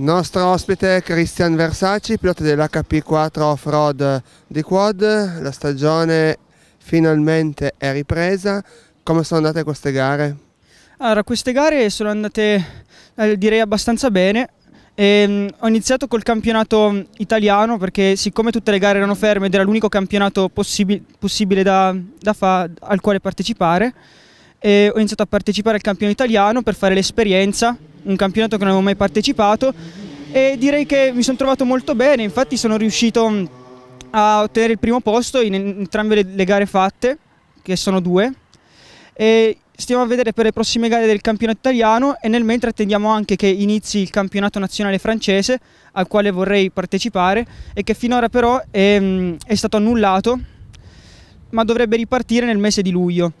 Nostro ospite è Cristian Versaci, pilota dell'HP4 off-road di quad, la stagione finalmente è ripresa, come sono andate queste gare? Allora, queste gare sono andate eh, direi abbastanza bene, e ehm, ho iniziato col campionato italiano perché siccome tutte le gare erano ferme ed era l'unico campionato possibi possibile da, da fa, al quale partecipare, e ho iniziato a partecipare al campione italiano per fare l'esperienza, un campionato che non avevo mai partecipato e direi che mi sono trovato molto bene, infatti sono riuscito a ottenere il primo posto in entrambe le, le gare fatte, che sono due, e stiamo a vedere per le prossime gare del campionato italiano e nel mentre attendiamo anche che inizi il campionato nazionale francese al quale vorrei partecipare e che finora però è, è stato annullato ma dovrebbe ripartire nel mese di luglio.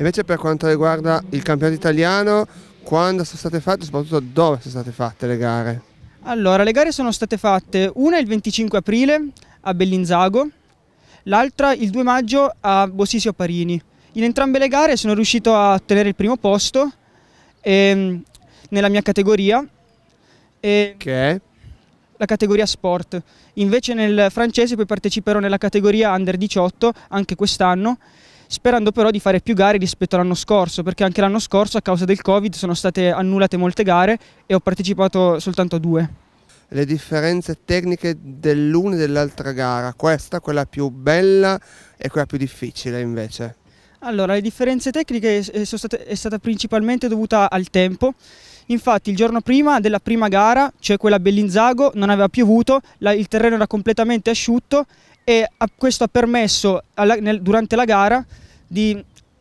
Invece per quanto riguarda il campionato italiano, quando sono state fatte e soprattutto dove sono state fatte le gare? Allora, le gare sono state fatte una il 25 aprile a Bellinzago, l'altra il 2 maggio a Bossisio Parini. In entrambe le gare sono riuscito a ottenere il primo posto e, ehm, nella mia categoria. E che è? La categoria sport. Invece nel francese poi parteciperò nella categoria under 18 anche quest'anno sperando però di fare più gare rispetto all'anno scorso, perché anche l'anno scorso a causa del Covid sono state annullate molte gare e ho partecipato soltanto a due. Le differenze tecniche dell'una e dell'altra gara, questa quella più bella e quella più difficile invece? Allora, le differenze tecniche eh, sono state, è stata principalmente dovuta al tempo. Infatti il giorno prima della prima gara, cioè quella a Bellinzago, non aveva piovuto, la, il terreno era completamente asciutto e questo ha permesso alla, nel, durante la gara di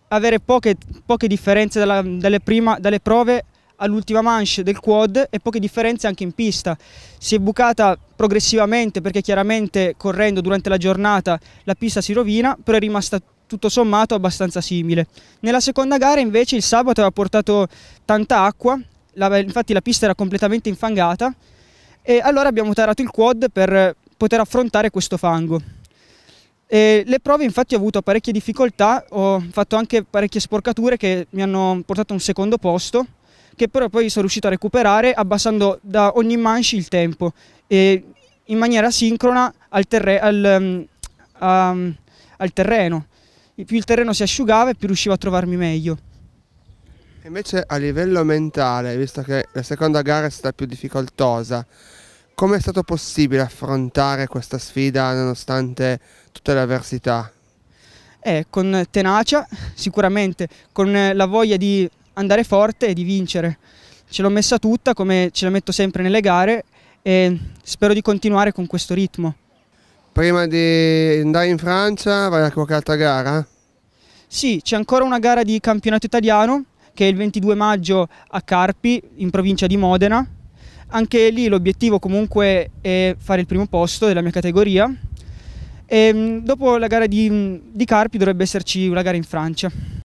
avere poche, poche differenze dalla, dalle, prima, dalle prove all'ultima manche del quad e poche differenze anche in pista. Si è bucata progressivamente perché chiaramente correndo durante la giornata la pista si rovina, però è rimasta tutto sommato abbastanza simile. Nella seconda gara invece il sabato aveva portato tanta acqua, la, infatti la pista era completamente infangata e allora abbiamo tarato il quad per poter affrontare questo fango. E le prove infatti ho avuto parecchie difficoltà, ho fatto anche parecchie sporcature che mi hanno portato a un secondo posto, che però poi sono riuscito a recuperare abbassando da ogni manche il tempo e in maniera sincrona al, terre al, um, um al terreno. E più il terreno si asciugava e più riuscivo a trovarmi meglio. Invece a livello mentale, visto che la seconda gara è stata più difficoltosa, come è stato possibile affrontare questa sfida nonostante tutte le avversità? Eh, con tenacia, sicuramente, con la voglia di andare forte e di vincere. Ce l'ho messa tutta come ce la metto sempre nelle gare e spero di continuare con questo ritmo. Prima di andare in Francia vai a qualche altra gara? Sì, c'è ancora una gara di campionato italiano che è il 22 maggio a Carpi in provincia di Modena anche lì l'obiettivo comunque è fare il primo posto della mia categoria. E ehm, dopo la gara di, di Carpi dovrebbe esserci una gara in Francia.